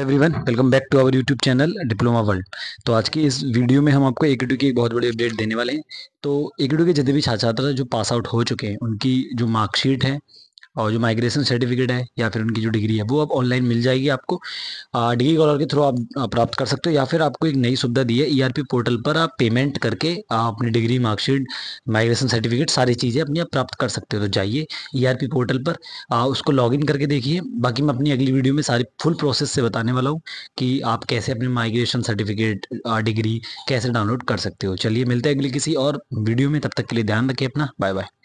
everyone welcome back to our YouTube channel diploma world तो आज की इस वीडियो में हम आपको एकेडू की एक बहुत बड़ी अपडेट देने वाले हैं तो एकेडू के जितने भी छात्र छात्रा जो पास आउट हो चुके हैं उनकी जो मार्कशीट है और जो माइग्रेशन सर्टिफिकेट है या फिर उनकी जो डिग्री है वो अब ऑनलाइन मिल जाएगी आपको डिग्री कॉलर के थ्रू आप प्राप्त कर सकते हो या फिर आपको एक नई सुविधा दी है ई e पोर्टल पर आप पेमेंट करके आप अपनी डिग्री मार्कशीट माइग्रेशन सर्टिफिकेट सारी चीज़ें अपनी आप प्राप्त कर सकते हो तो जाइए ई e पोर्टल पर आ, उसको लॉग करके देखिए बाकी मैं अपनी अगली वीडियो में सारी फुल प्रोसेस से बताने वाला हूँ कि आप कैसे अपने माइग्रेशन सर्टिफिकेट डिग्री कैसे डाउनलोड कर सकते हो चलिए मिलते हैं अगली किसी और वीडियो में तब तक के लिए ध्यान रखिए अपना बाय बाय